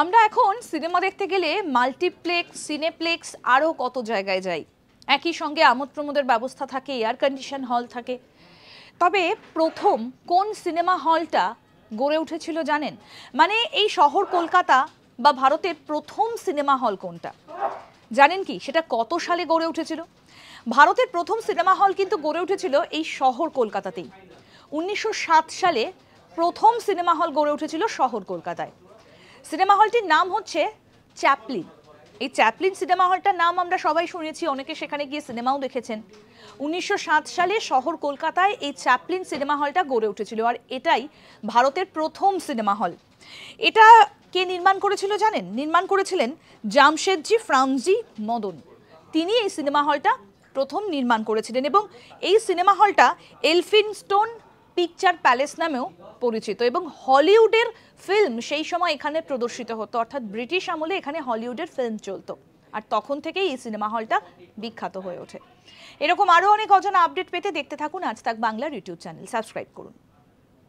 আমরা এখন সিনেমা দেখতে গেলে মাল্টিপ্লেক্স সিনেপ্লেক্স আরও কত জায়গায় যাই একই সঙ্গে আমোদ প্রমোদের ব্যবস্থা থাকে এয়ার কন্ডিশন হল থাকে তবে প্রথম কোন সিনেমা হলটা গড়ে উঠেছিল জানেন মানে এই শহর কলকাতা বা ভারতের প্রথম সিনেমা হল কোনটা জানেন কি সেটা কত সালে গড়ে উঠেছিল ভারতের প্রথম সিনেমা হল কিন্তু গড়ে উঠেছিল এই শহর কলকাতাতেই উনিশশো সালে প্রথম সিনেমা হল গড়ে উঠেছিল শহর কলকাতায় সিনেমা হলটির নাম হচ্ছে চ্যাপলিন এই চ্যাপলিন সিনেমা হলটার নাম আমরা সবাই শুনেছি অনেকে সেখানে গিয়ে সিনেমাও দেখেছেন উনিশশো সালে শহর কলকাতায় এই চ্যাপলিন সিনেমা হলটা গড়ে উঠেছিল আর এটাই ভারতের প্রথম সিনেমা হল এটা কে নির্মাণ করেছিল জানেন নির্মাণ করেছিলেন জামশেদজি ফ্রামজি মদন তিনি এই সিনেমা হলটা প্রথম নির্মাণ করেছিলেন এবং এই সিনেমা হলটা এলফিনস্টোন পিকচার প্যালেস নামেও পরিচিত এবং হলিউডের ফিল্ম সেই সময় এখানে প্রদর্শিত হতো অর্থাৎ ব্রিটিশ আমলে এখানে হলিউডের ফিল্ম চলতো আর তখন থেকেই এই সিনেমা হলটা বিখ্যাত হয়ে ওঠে এরকম আরও অনেক অজানা আপডেট পেতে দেখতে থাকুন আজ তাক বাংলার ইউটিউব চ্যানেল সাবস্ক্রাইব করুন